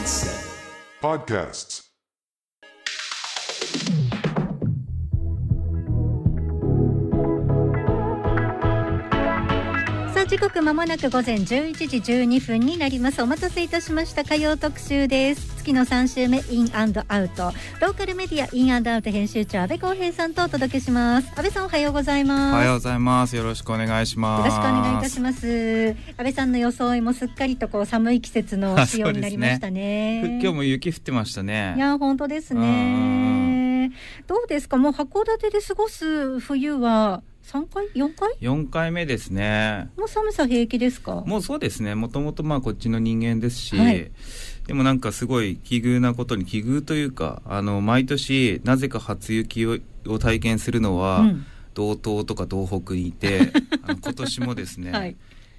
Mindset Podcasts. 刻まもなく午前11時12分になりますお待たせいたしました火曜特集です月の3週目インアウトローカルメディアインアウト編集長安倍光平さんとお届けします安倍さんおはようございますおはようございますよろしくお願いしますよろしくお願いいたします安倍さんの装いもすっかりとこう寒い季節の仕様になりましたねね、今日も雪降ってましたねいや本当ですねどうですかもう函館で過ごす冬は三回四回四回目ですねもう寒さ平気ですかもうそうですねもともとまあこっちの人間ですし、はい、でもなんかすごい奇遇なことに奇遇というかあの毎年なぜか初雪をを体験するのは、うん、道東とか東北にいて あの今年もですね、はい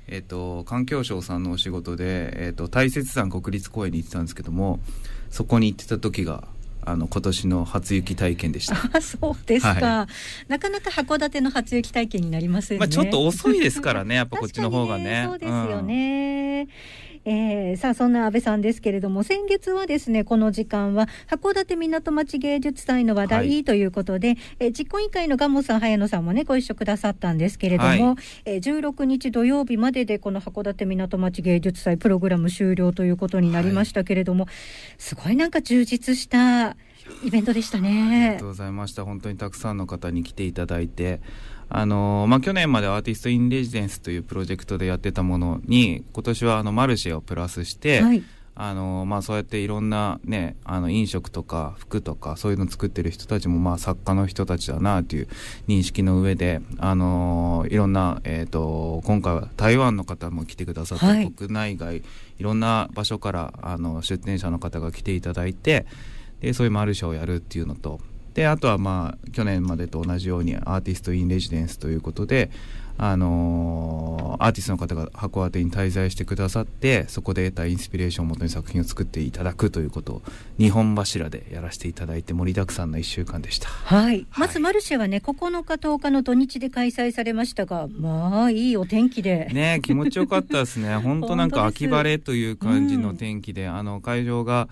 えっと、環境省さんのお仕事で、えっと、と大雪山国立公園に行ってたんですけどもそこに行ってた時があの今年の初雪体験でした。あ そうですか、はい、なかなか函館の初雪体験になりますん、ね、まあちょっと遅いですからね、やっぱこっちの方がね。ねそうですよね。うんえー、さあ、そんな安倍さんですけれども、先月はですね、この時間は、函館港町芸術祭の話題ということで、はい、えー、実行委員会のガモさん、早野さんもね、ご一緒くださったんですけれども、はい、えー、16日土曜日までで、この函館港町芸術祭プログラム終了ということになりましたけれども、はい、すごいなんか充実した、イベントでしたね。ありがとうございました。本当にたくさんの方に来ていただいて、あのまあ、去年までアーティスト・イン・レジデンスというプロジェクトでやってたものに今年はあのマルシェをプラスして、はい、あのまあ、そうやっていろんな、ね、あの飲食とか服とかそういうの作ってる人たちも、まあ、作家の人たちだなという認識の上で、あのいろんな、えーと、と今回は台湾の方も来てくださって、はい、国内外いろんな場所からあの出店者の方が来ていただいてでそういうマルシェをやるっていうのとであとはまあ去年までと同じようにアーティスト・イン・レジデンスということで、あのー、アーティストの方が函館に滞在してくださってそこで得たインスピレーションをもとに作品を作っていただくということを2本柱でやらせていただいて盛りだくさんの1週間でした、はい、はい、まずマルシェはね9日10日の土日で開催されましたがまあいいお天気でね気持ちよかったですね 本当なんか秋晴れという感じの天気で、うん、あの会場が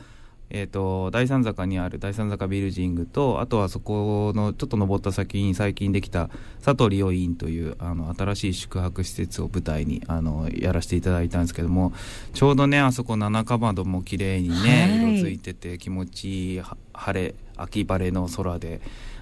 えーと、第三坂にある第三坂ビルジングとあとはそこのちょっと登った先に最近できた佐藤リオインというあの新しい宿泊施設を舞台にあのやらせていただいたんですけどもちょうどねあそこ七かども綺麗にね、はい、色づいてて気持ちいい晴れ秋晴れの空で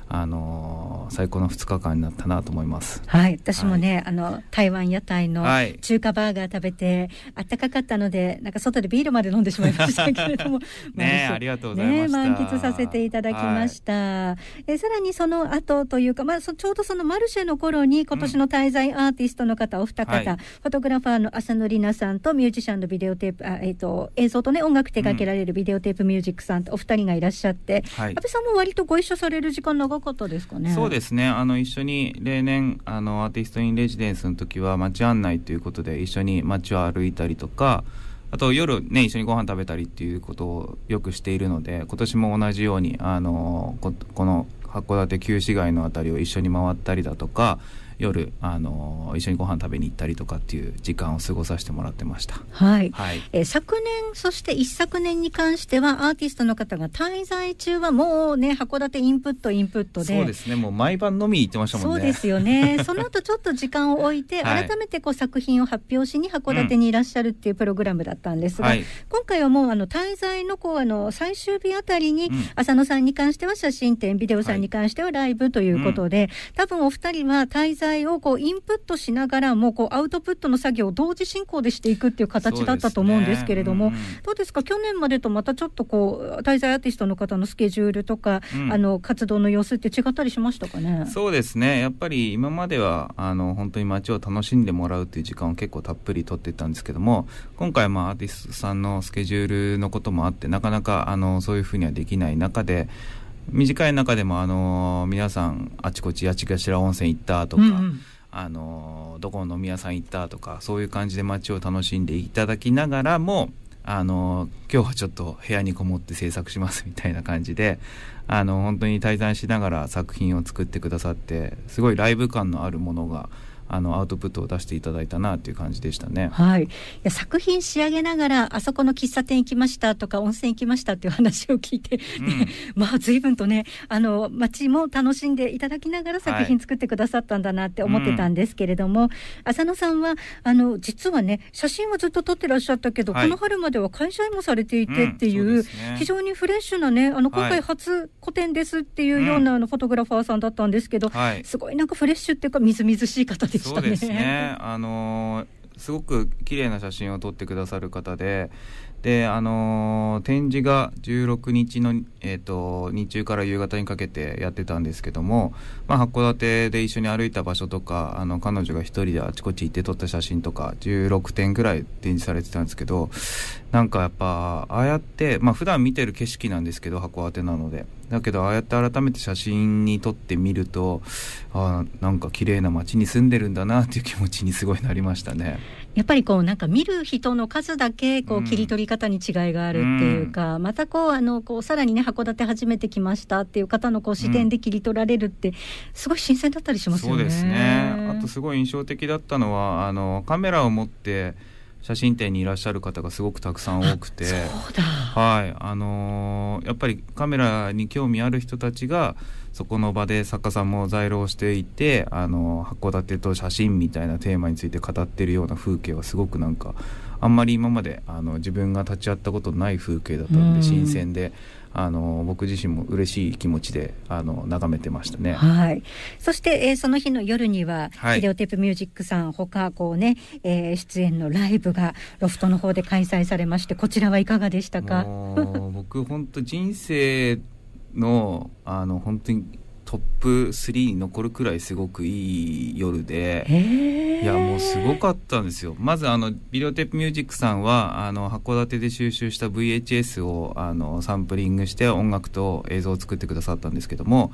あの最高の2日間になったなと思いますはい私もね、はい、あの台湾屋台の中華バーガー食べて、あったかかったのでなんか外でビールまで飲んでしまいましたけれども ねありがとうございます。ね、満喫させていただきました、はい、えさらにその後というか、まあ、ちょうどそのマルシェの頃に今年の滞在アーティストの方、お二方、うんはい、フォトグラファーの浅野里奈さんとミュージシャンのビデオテープあ、えーと、演奏と、ね、音楽手掛けられるビデオテープミュージックさんとお二人がいらっしゃって、安倍さんも割とご一緒される時間長長かったですかねそうですねあの一緒に例年あのアーティスト・イン・レジデンスの時は街案内ということで一緒に街を歩いたりとかあと夜ね一緒にご飯食べたりっていうことをよくしているので今年も同じようにあのこの函館旧市街の辺りを一緒に回ったりだとか夜あの一緒にご飯食べに行ったりとかっていう時間を過ごさせてもらってました。はい。はい、え昨年そして一昨年に関してはアーティストの方が滞在中はもうね函館インプットインプットで。そうですね。もう毎晩飲み行ってましたもんね。そうですよね。その後ちょっと時間を置いて、改めてこう作品を発表しに函館にいらっしゃるっていうプログラムだったんですが、うんはい、今回はもうあの滞在のこうあの最終日あたりに、浅野さんに関しては写真展、ビデオさんに関してはライブということで、はいうん、多分お二人は滞在題をこうインプットしながらもこうアウトプットの作業を同時進行でしていくっていう形だったと思うんですけれども、うねうん、どうですか去年までとまたちょっとこう滞在アーティストの方のスケジュールとか、うん、あの活動の様子って違ったりしましたかねそうですねやっぱり今まではあの本当に街を楽しんでもらうっていう時間を結構たっぷりとってたんですけども今回まあアーティストさんのスケジュールのこともあってなかなかあのそういうふうにはできない中で短い中でも、あの皆さんあちこち八頭温泉行ったとか、うんうんあのどこの飲み屋さん行ったとかそういう感じで街を楽しんでいただきながらもあの今日はちょっと部屋にこもって制作しますみたいな感じであの本当に滞在しながら作品を作ってくださってすごいライブ感のあるものがあのアウトプットを出していただいたなという感じでしたね。はい、いや作品仕上げながらあそこの喫茶店行きましたとか温泉行きましたっていう話を聞いて、うん、まあ随分とねあの街も楽しんでいただきながら作品作ってくださったんだなって思ってたんですけれども、はいうん、浅野さんはあの実はね写真はずっと撮ってらっしゃったけど、はい、この春までは会社員もされていてっていううんうね、非常にフレッシュなねあの今回初個展ですっていうようなあのフォトグラファーさんだったんですけど、すごいなんかフレッシュっていうかみずみずしい方ででしたね。そうですね。あのすごく綺麗な写真を撮ってくださる方で、で、あの展示が16日の、えーと、日中から夕方にかけてやってたんですけども、まあ、函館で一緒に歩いた場所とかあの彼女が1人であちこち行って撮った写真とか16点ぐらい展示されてたんですけどなんかやっぱああやって、まあ普段見てる景色なんですけど函館なので。だけどああやって改めて写真に撮ってみるとあなんか綺麗な街に住んでるんだなっていう気持ちにすごいなりましたね。やっぱりこうなんか見る人の数だけこう切り取り方に違いがあるっていうか、うん、またこうあのこうさらにね函館初めて来ましたっていう方のこう視点で切り取られるって、すごい新鮮だったりしますよね。そうですねあとすごい印象的だったのはあのカメラを持って写真展にいらっしゃる方がすごくたくさん多くてはいあのー、やっぱりカメラに興味ある人たちがそこの場で作家さんも在廊していて、あのー、函館と写真みたいなテーマについて語ってるような風景はすごくなんかあんまり今まであの自分が立ち会ったことない風景だったんで新鮮であの僕自身も嬉しい気持ちであの眺めてましたね。はい。そして、えー、その日の夜には、はい、ビデオテープミュージックさんほかこうね、えー、出演のライブがロフトの方で開催されましてこちらはいかがでしたか。僕本当人生のあの本当にトップ3に残るくらいすごくいい夜で、いやもうすごかったんですよまずあのビデオテープミュージックさんはあの函館で収集した VHS をあのサンプリングして音楽と映像を作ってくださったんですけども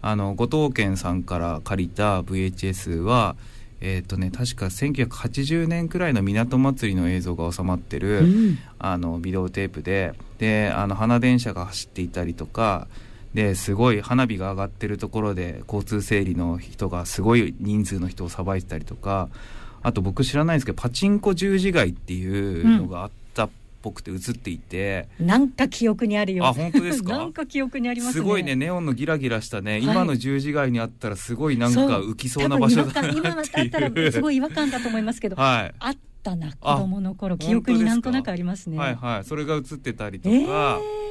あの後藤健さんから借りた VHS はえっ、ー、とね確か1980年くらいの港祭りの映像が収まってる、うん、あのビデオテープでであの花電車が走っていたりとかですごい花火が上がってるところで交通整理の人がすごい人数の人をさばいてたりとかあと僕知らないんですけどパチンコ十字街っていうのがあったっぽくて映っていて、うん、なんか記憶にあるよあ本当ですか なんか記憶にあります、ね、すごいねネオンのギラギラしたね、はい、今の十字街にあったらすごいなんか浮きそうな場所だな って今だったらすごい違和感だと思いますけど、はい、あったな子供の頃記憶になんとなくありますねはいはいそれが映ってたりとか、えー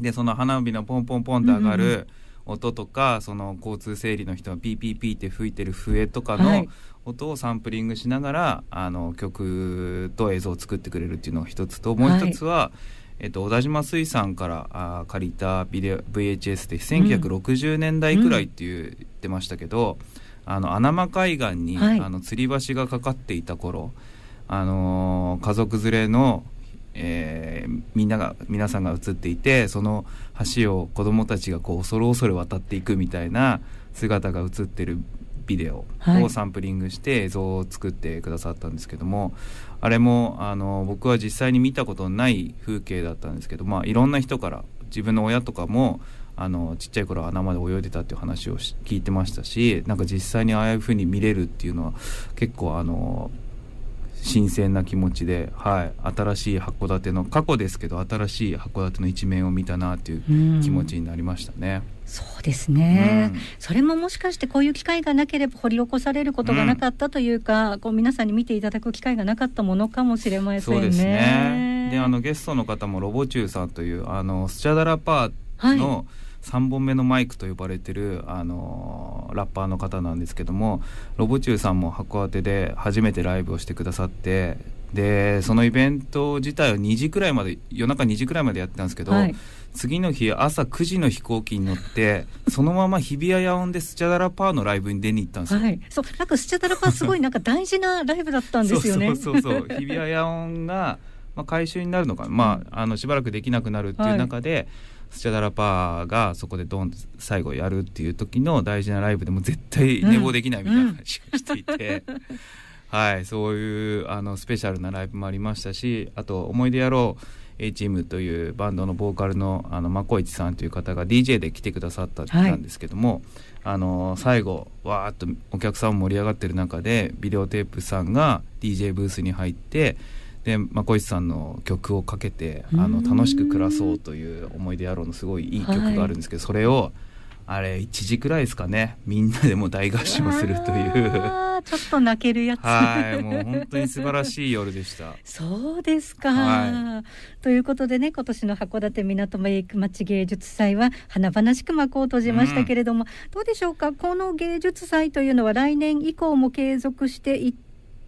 でその花火のポンポンポンって上がる音とか、その交通整理の人がピーピーピーって吹いてる笛とかの音をサンプリングしながら、あの曲と映像を作ってくれるっていうのが一つともう一つは、えっと、小田島水産からあ借りたビデオ VHS で1960年代くらいって言ってましたけど、あの穴間海岸に、あの吊り橋がかかっていた頃、あの家族連れのえー、みんなが皆さんが映っていてその橋を子どもたちがこう恐る恐る渡っていくみたいな姿が映ってるビデオをサンプリングして映像を作ってくださったんですけども、はい、あれもあの僕は実際に見たことのない風景だったんですけど、まあ、いろんな人から自分の親とかもあのちっちゃい頃穴まで泳いでたっていう話を聞いてましたしなんか実際にああいうふうに見れるっていうのは結構あの新鮮な気持ちで、はい、新しい函館の過去ですけど新しい函館の一面を見たなという気持ちになりましたね。うん、そうですね、うん、それももしかしてこういう機会がなければ掘り起こされることがなかったというか、うん、こう皆さんに見ていただく機会がなかったものかもしれませんね。そうですねであのゲストの方もロボチューさんというあのスチャダラパーの、はい3本目のマイクと呼ばれてる、あのー、ラッパーの方なんですけどもロボチューさんも函館で初めてライブをしてくださってでそのイベント自体は2時くらいまで夜中2時くらいまでやってたんですけど、はい、次の日朝9時の飛行機に乗ってそのまま日比谷野音でスチャダラパーのライブに出に行ったんですよ。はい、そうなんかスチャダラパーすごいなんか大事なライブだったんですよね。そうそうそうそう日比谷野音がまあ、回収になるのか、まあ、あのしばらくできなくなるっていう中で、はい、スチャダラパーがそこでドン最後やるっていう時の大事なライブでも絶対寝坊できないみたいな話をしていて。うんうん、はい、そういうあのスペシャルなライブもありましたしあと「思い出やろう」A チームというバンドのボーカルのあのマコイチさんという方が DJ で来てくださったんですけども、はい、あの最後わーっとお客さん盛り上がってる中でビデオテープさんが DJ ブースに入ってでまこいさんの曲をかけてあの楽しく暮らそうという思い出野郎のすごいいい曲があるんですけど、はい、それをあれ1時くらいですかねみんなでも大合唱するというちょっと泣けるやつはいもう本当に素晴らしい夜でした そうですか、はい、ということでね今年の函館港町芸術祭は華々しく幕を閉じましたけれども、うん、どうでしょうかこの芸術祭というのは来年以降も継続していって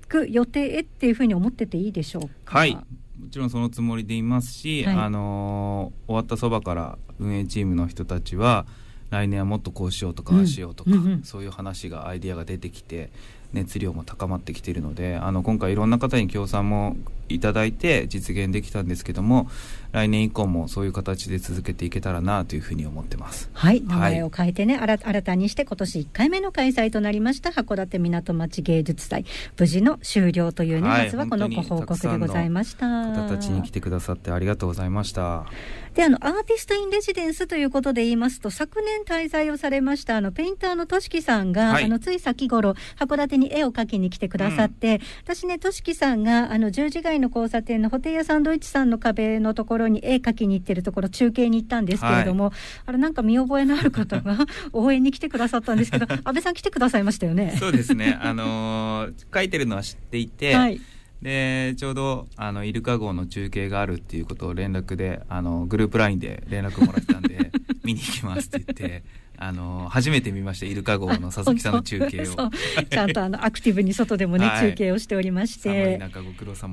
く予定へっていうふうに思ってていいでしょうか。はいもちろんそのつもりでいますし、はい、あのー、終わったそばから運営チームの人たちは来年はもっとこうしようとかああしようとか、うんそういう話がアイデアが出てきて熱量も高まってきているのであの今回いろんな方に協賛もいただいて実現できたんですけども来年以降もそういう形で続けていけたらなというふうに思ってますはい名前を変えてね、はい、新たにして今年1回目の開催となりました函館港町芸術祭無事の終了というね、はい、まずはこのご報告でございました方たちに来てくださってありがとうございましたであのアーティスト・イン・レジデンスということで言いますと昨年滞在をされましたあのペインターのとしきさんが、はい、あのつい先頃函館に絵を描きに来てくださって、うん、私ねとしきさんがあの十字街前の交差点のホテイヤサンドイッチさんの壁のところに絵描きに行ってるところ中継に行ったんですけれども、はい、あれなんか見覚えのある方が 応援に来てくださったんですけど 安倍さん来てくださいましたよね。そうですね、あのー、いてるのは知っていて、はいでちょうどあのイルカ号の中継があるっていうことを連絡であのグループ LINE で連絡もらったんで 見に行きますって言ってあの初めて見ましたイルカ号の佐々木さんの中継を ちゃんとあのアクティブに外でもね、はい、中継をしておりまして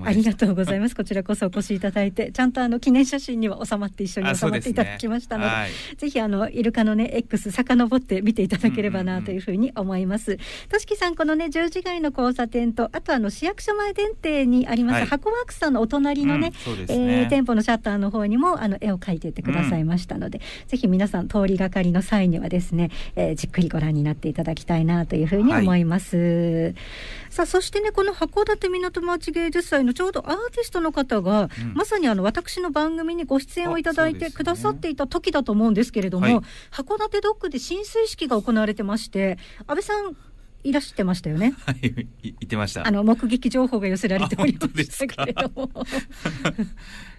ありがとうございますこちらこそお越しいただいてちゃんとあの記念写真には収まって一緒に収まっていただきましたので、ねはい、ぜひあのイルカのね X 遡って見ていただければなというふうに思います。としきさんこのね十字街の交差点とあとあの市役所前電停にあります、はい、箱ワークスさんのお隣のねうん、ね、えー、店舗のシャッターの方にもあの絵を描いていてくださいましたので、うん、ぜひ皆さん通りがかりの際にはですね、えー、じっくりご覧になっていただきたいなというふうに思います。はい、さあ、そしてね、この函館港町芸術祭のちょうどアーティストの方が、うん、まさにあの、私の番組にご出演をいただいてくださっていた時だと思うんですけれども、ねはい、函館ドックで浸水式が行われてまして、安倍さん、いらしてましたよね。はい、いってました。あの目撃情報が寄せられておりましたけれども。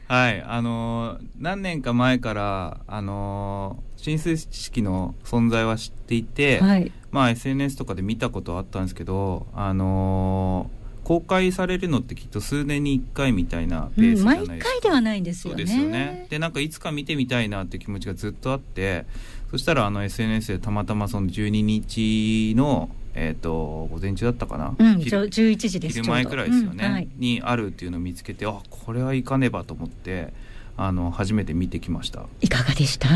はい、あの何年か前からあの浸水式の存在は知っていて、はい、まあ SNS とかで見たことはあったんですけど、あのー、公開されるのってきっと数年に1回みたいなペースじゃないですか、うん、毎回ではないんですよね。そうですよね。でなんかいつか見てみたいなって気持ちがずっとあってそしたらあの SNS でたまたまその12日のえーと、午前中だったかな、うん、11時です昼前くらいですよね、うんはい、にあるっていうのを見つけてあこれはいかねばと思ってあの初めて見てきましたいかがでした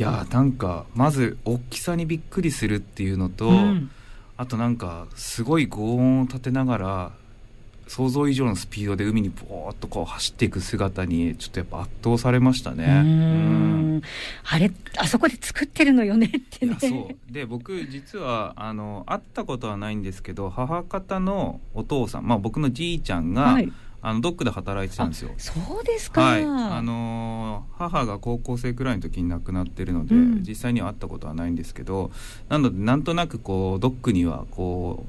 いやなんかまず大きさにびっくりするっていうのと、うん、あとなんかすごい轟音を立てながら想像以上のスピードで海にぼーっとこう走っていく姿にちょっとやっぱ圧倒されましたね。うんあれあそこで作ってるのよねってね。そうで僕実はあの会ったことはないんですけど母方のお父さん、まあ、僕のじいちゃんが、はい、あのドックで働いてたんですよ。そうですか、はい、あの母が高校生くらいの時に亡くなってるので、うん、実際には会ったことはないんですけどなのでなんとなくこうドックにはこ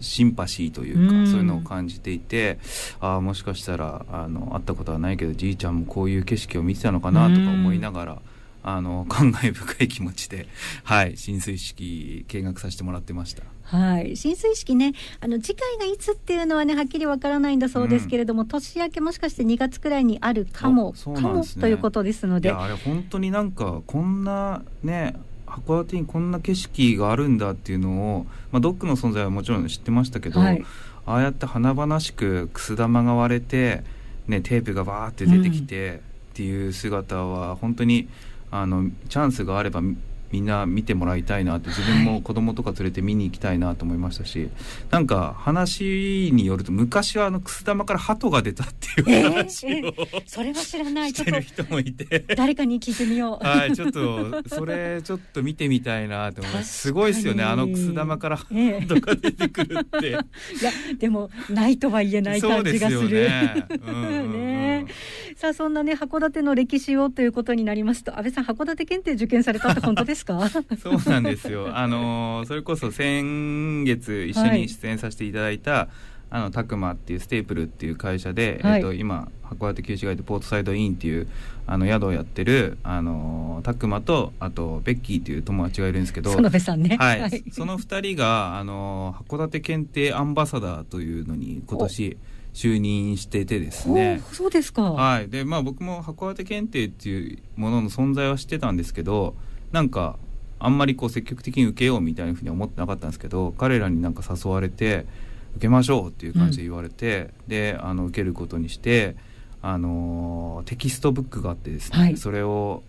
うシンパシーというか、うん、そういうのを感じていてああもしかしたらあの会ったことはないけどじいちゃんもこういう景色を見てたのかなとか思いながら、あの 感慨深い気持ちで、はい、浸水式見学させてもらってました。はい、浸水式ね、あの次回がいつっていうのはね、はっきりわからないんだそうですけれども、うん、年明けもしかして2月くらいにあるかも、ね、かもということですので。あれ本当になんかこんなね。函館にこんな景色があるんだっていうのを、まあ、ドックの存在はもちろん知ってましたけど、はい、ああやって華々しくくす玉が割れて、ね、テープがばーって出てきてっていう姿は本当に、うんあのチャンスがあればみんな見てもらいたいなって自分も子供とか連れて見に行きたいなと思いましたし、はい、なんか話によると昔はあのくす玉から鳩が出たっていう話を、えー、えー、それは知らないしてる人もいて誰かに聞いてみようはいちょっとそれちょっと見てみたいなと思いますすごいですよねあのくす玉から鳩が出てくるって、えー、いやでもないとは言えない感じがするね、さあそんなね函館の歴史をということになりますと安倍さん函館検定受験されたって本当ですですか そうなんですよあのそれこそ先月一緒に出演させていただいた、はいあのタクマっていうステープルっていう会社で、はい、えっと、今函館旧市街でポートサイドインっていうあの宿をやってるあのタクマとあとベッキーっていう友達がいるんですけど園部さんね、はい、はい、その2人があの函館検定アンバサダーというのに今年就任しててですねそうですか、はいでまあ、僕も函館検定っていうものの存在は知ってたんですけどなんかあんまりこう積極的に受けようみたいなふうに思ってなかったんですけど彼らになんか誘われて受けましょうっていう感じで言われて、うん、であの受けることにして。あのテキストブックがあってですね、はい、それを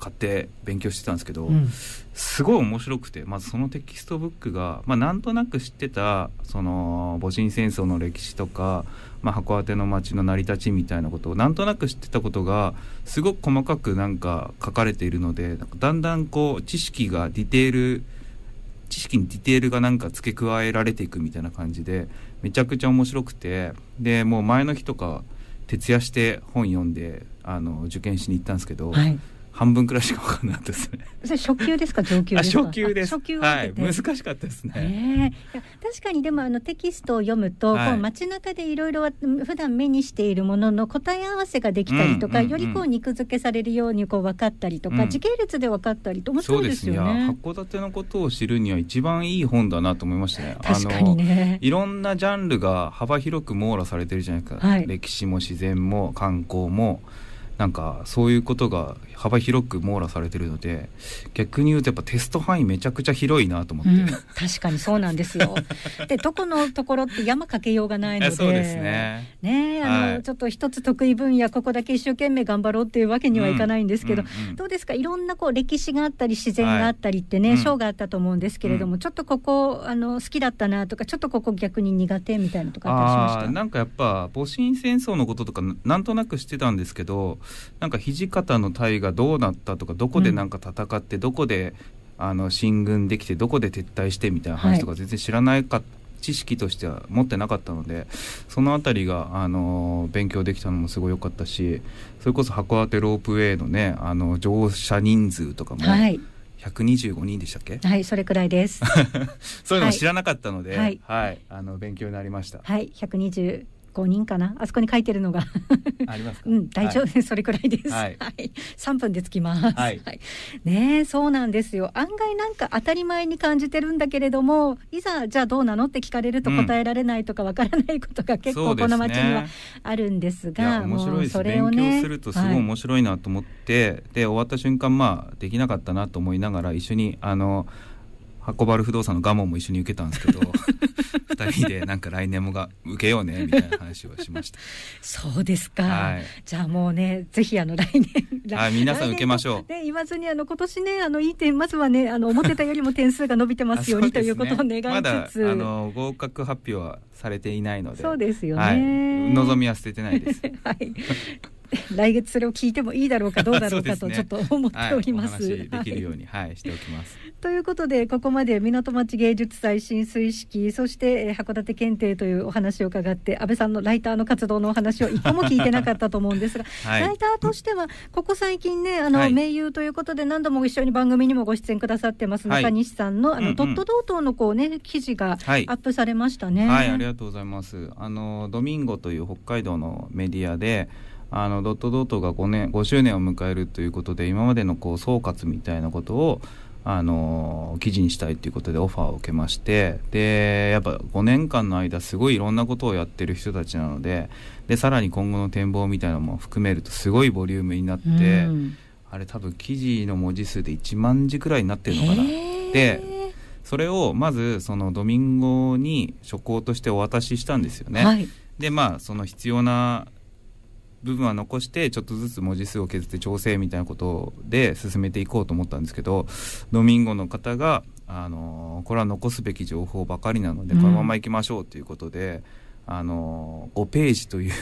買って勉強してたんですけど、うん、すごい面白くてまずそのテキストブックが、まあ、なんとなく知ってたその戊辰戦争の歴史とか、まあ、函館の町の成り立ちみたいなことをなんとなく知ってたことがすごく細かくなんか書かれているのでだんだんこう知識がディテール知識にディテールがなんか付け加えられていくみたいな感じでめちゃくちゃ面白くてでもう前の日とか徹夜して本読んであの受験しに行ったんですけど、はい、半分くらいしか分からなかったですね。それ初級ですか上級ですか。初級です。初級は、い、難しかったですね。えー、確かにでもあのテキストを読むと、はい、こう街中でいろいろ普段目にしているものの答え合わせができたりとか、うんうんうん、よりこう肉付けされるようにこう分かったりとか、うん、時系列で分かったりと面白いですよね。ね函館のことを知るには一番いい本だなと思いましたね。確かにね。いろんなジャンルが幅広く網羅されてるじゃないですか。はい、歴史も自然も観光も。なんかそういうことが幅広く網羅されてるので逆に言うとやっぱテスト範囲めちゃくちゃ広いなと思って、うん、確かにそうなんですよ でどこのところって山かけようがないのでそうですねねあの、はい、ちょっと一つ得意分野ここだけ一生懸命頑張ろうっていうわけにはいかないんですけど、うんうんうん、どうですかいろんなこう歴史があったり自然があったりってね、はい、ショーがあったと思うんですけれども、うん、ちょっとここあの好きだったなとかちょっとここ逆に苦手みたいなとかあったりしましたなんかやっぱ戊辰戦争のこととかなんとなくしてたんですけどなんか土方の隊がどうなったとかどこでなんか戦って、どこであの進軍できてどこで撤退してみたいな話とか全然知らないか、はい、知識としては持ってなかったのでその辺りがあの勉強できたのもすごい良かったしそれこそ函館ロープウェイのねあの乗車人数とかも。はい125人でしたっけはいそれくらいです そういうのも知らなかったので、はい、はい、あの勉強になりましたはい五人かなあそこに書いてるのがありますうん、大丈夫です、はい、それくらいです、はい、三分で着きます、はい、はい、ねそうなんですよ案外なんか当たり前に感じてるんだけれどもいざじゃあどうなのって聞かれると答えられないとかわからないことが結構この町にはあるんですが、うん、もうそれをね勉強するとすごい面白いなと思って、で終わった瞬間まあできなかったなと思いながら一緒にあの。箱ばる不動産の我慢も一緒に受けたんですけど 二人でなんか来年もが受けようねみたいな話をしましたそうですか、はい、じゃあもうねぜひあの来年はい皆さん受けましょう、ね、言わずにあの今年ねあのいい点まずはねあの思ってたよりも点数が伸びてますように ね、ということを願いつつまだあの合格発表はされていないのでそうですよね、はい、望みは捨ててないです はい 来月それを聞いてもいいだろうかどうだろうかとちょっと思っております。すねはい、できるように、はい、はい、しておきます。ということでここまで港町芸術祭浸水式そして函館検定というお話を伺って安倍さんのライターの活動のお話を一個も聞いてなかったと思うんですが、はい、ライターとしてはここ最近ねあの、盟友ということで何度も一緒に番組にもご出演くださってます中西さんのあの、うドット同等のこうね記事がアップされましたね。はい、ありがとうございます。あのドミンゴという北海道のメディアで。あのドットドットが5年5周年を迎えるということで今までのこう総括みたいなことをあの記事にしたいということでオファーを受けましてでやっぱ5年間の間すごいいろんなことをやってる人たちなのででさらに今後の展望みたいなのも含めるとすごいボリュームになって、うん、あれ多分記事の文字数で1万字くらいになってるのかな。でそれをまずそのドミンゴに書稿としてお渡ししたんですよね。はい、でまあその必要な部分は残してちょっとずつ文字数を削って調整みたいなことで進めていこうと思ったんですけどドミンゴの方が、あのこれは残すべき情報ばかりなのでこのままいきましょうということで。うん、あの5ページという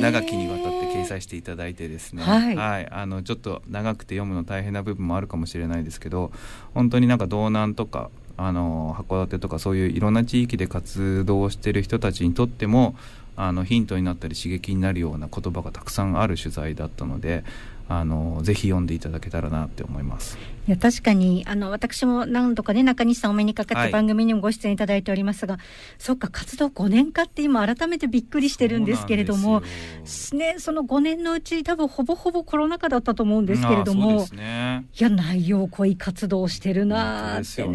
長きにわたって掲載していただいてですね、えー、はい、はい、あのちょっと長くて読むの大変な部分もあるかもしれないですけど本当になんか道南とかあの函館とかそういういろんな地域で活動してる人たちにとってもあのヒントになったり刺激になるような言葉がたくさんある取材だったのであのぜひ読んでいただけたらなって思います。いや確かにあの私も何度かね中西さんお目にかかって番組にもご出演いただいておりますが、はい、そっか活動5年かって今改めてびっくりしてるんですけれどもね、その5年のうち多分ほぼほぼコロナ禍だったと思うんですけれども、ね、いや内容濃い活動してるなってね、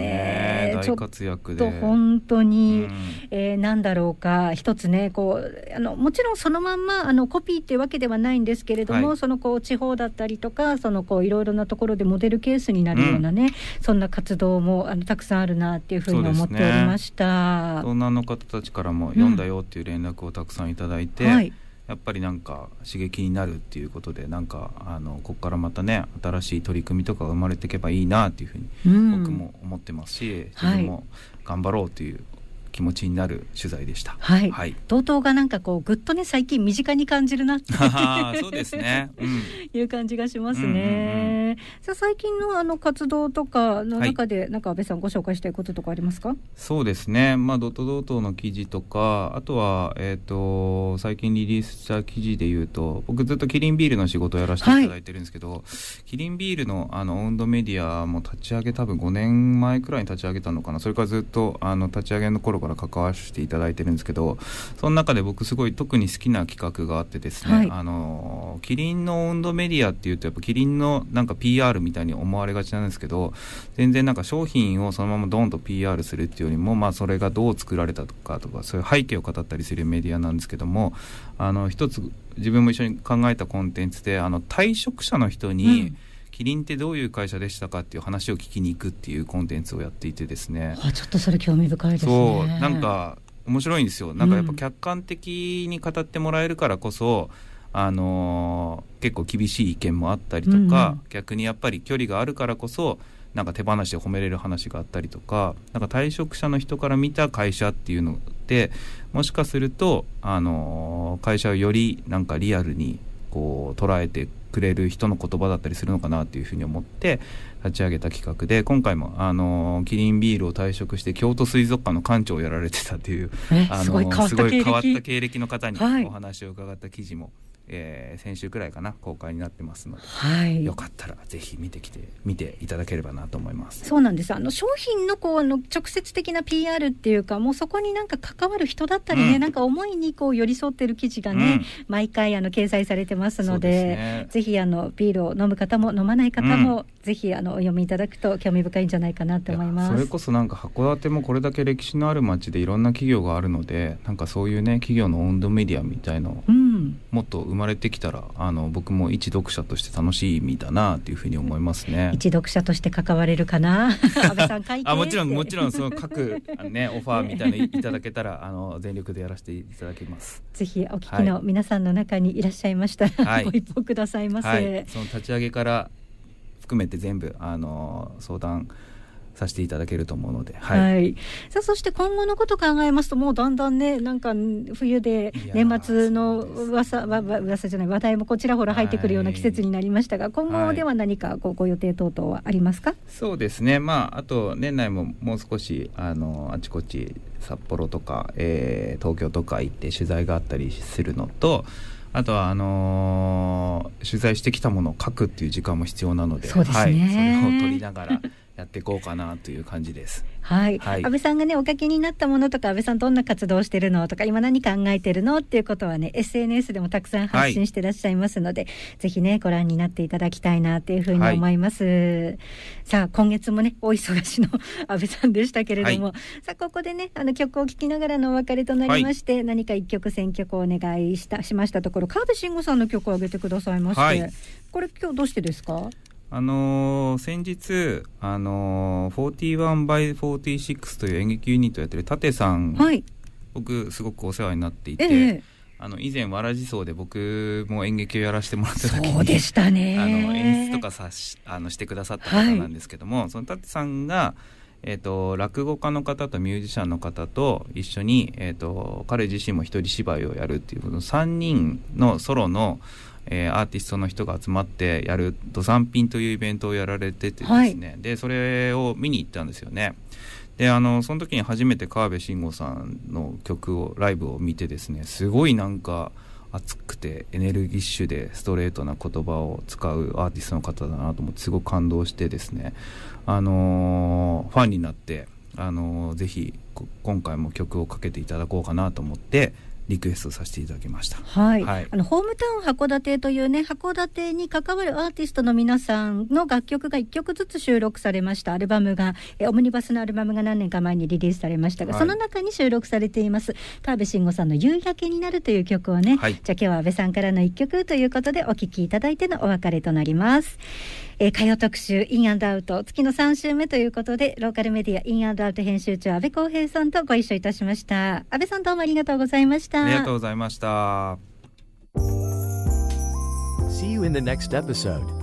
ね、ちょっと本当に、うん、えー、なんだろうか一つねこうあのもちろんそのまんまあのコピーってわけではないんですけれども、はい、そのこう地方だったりとかそのこういろいろなところでモデルケースにになるようなね、うん、そんな活動もあのたくさんあるなっていうふうに思っておりました、ね、女の方たちからも読んだよっていう連絡をたくさんいただいて、うんはい、やっぱりなんか刺激になるっていうことでなんかあのここからまたね新しい取り組みとかが生まれていけばいいなっていうふうに僕も思ってますし、自分も頑張ろうという気持ちになる取材でした。はい。はい、道がなんかこうぐっとね最近身近に感じるな そうですね、うん、いう感じがしますね。さあ最近のあの活動とかの中で、はい、なんか安倍さんご紹介したいこととかありますか？そうですね。まあドトドトの記事とかあとはえっ、ー、と最近リリースした記事で言うと僕ずっとキリンビールの仕事をやらせていただいてるんですけど、はい、キリンビールのあのオンドメディアも立ち上げ多分5年前くらいに立ち上げたのかな。それからずっとあの立ち上げの頃から関わらせていただいてるんですけどその中で僕すごい特に好きな企画があってですね、はい、あのキリンの温度メディアっていうとやっぱキリンのなんか PR みたいに思われがちなんですけど全然なんか商品をそのままドンと PR するっていうよりも、まあ、それがどう作られたとかとかそういう背景を語ったりするメディアなんですけどもあの一つ自分も一緒に考えたコンテンツであの退職者の人に、うんキリンってどういう会社でしたかっていう話を聞きに行くっていうコンテンツをやっていてですね。あ、ちょっとそれ興味深いですね。そうなんか面白いんですよ。なんかやっぱ客観的に語ってもらえるからこそ、うん、あのー、結構厳しい意見もあったりとか、うん、逆にやっぱり距離があるからこそ。なんか手放しで褒めれる話があったりとかなんか退職者の人から見た会社っていうのでもしかすると、あのー、会社をよりなんかリアルにこう捉えてくれる人の言葉だったりするのかなていうふうに思って立ち上げた企画で今回もあのキリンビールを退職して京都水族館の館長をやられてたというあのすごい変わった経歴の方にお話を伺った記事も。はいえー、先週くらいかな公開になってますので、はい、よかったらぜひ見てきて見ていただければなと思いますそうなんですあの商品のこうの直接的な PR っていうかもうそこになんか関わる人だったりね、うん、なんか思いにこう寄り添ってる記事がね、うん、毎回あの掲載されてますので、ね、ぜひあのビールを飲む方も飲まない方も、うん、ぜひあのお読みいただくと興味深いんじゃないかなと思いますそれこそなんか函館もこれだけ歴史のある街でいろんな企業があるのでなんかそういうね企業の温度メディアみたいのをもっとうままれてきたらあの僕も一読者として楽しみだなというふうに思いますね。一読者として関われるかな安倍 さん書いあもちろんもちろんその各ねオファーみたいのいただけたらあの全力でやらせていただきます。ぜひお聞きの皆さんの中にいらっしゃいましたら、はい、ご一報くださいませ、はいはい、その立ち上げから含めて全部あの相談。させていただけると思うので、はい、はい、さあそして今後のこと考えますともうだんだんねなんか冬で年末の噂わ噂じゃない話題もこちらほら入ってくるような季節になりましたが、はい、今後では何かこうご予定等々はありますか、そうですねまああと年内ももう少しあのあちこち札幌とか、えー、東京とか行って取材があったりするのとあとはあのー、取材してきたものを書くっていう時間も必要なのでそうです、ね、はい、それを取りながらやっていこうかなという感じです。はい、はい、安倍さんがねお書きになったものとか安倍さんどんな活動してるのとか今何考えてるのっていうことはね SNS でもたくさん発信してらっしゃいますので、はい、ぜひねご覧になっていただきたいなというふうに思います。はい、さあ今月もねお忙しの安倍さんでしたけれども、さあここでねあの曲を聴きながらのお別れとなりまして、何か一曲選曲をお願いしたしましたところ川辺慎吾さんの曲を挙げてくださいまして、これ今日どうしてですか？あのー、先日、あのー、41by46 という演劇ユニットやってる舘さん、はい、僕すごくお世話になっていて、ええ、あの以前わらじそうで僕も演劇をやらせてもらった時にそうでしたねあの演出とかさしあのしてくださった方なんですけども、はい、その舘さんが、えーと、落語家の方とミュージシャンの方と一緒に、えーと、と彼自身も一人芝居をやるっていうこの3人のソロの、うんえー、アーティストの人が集まってやる「土産品」というイベントをやられててですね、はい、でそれを見に行ったんですよね。であのその時に初めて川辺慎吾さんの曲をライブを見てですねすごいなんか熱くてエネルギッシュでストレートな言葉を使うアーティストの方だなと思ってすごく感動してですねあのー、ファンになってあのー、ぜひ今回も曲をかけていただこうかなと思ってリクエストさせていただきました。はい、はい、あのホームタウン函館というね函館に関わるアーティストの皆さんの楽曲が1曲ずつ収録されましたアルバムがえオムニバスのアルバムが何年か前にリリースされましたが、はい、その中に収録されています田辺慎吾さんの夕焼けになるという曲をね、はい、じゃあ今日は安倍さんからの1曲ということでお聴きいただいてのお別れとなります。えー、火曜特集インアンドアウト月の三週目ということでローカルメディアインアンドアウト編集長安倍浩平さんとご一緒いたしました安倍さんどうもありがとうございましたありがとうございました See you in the next episode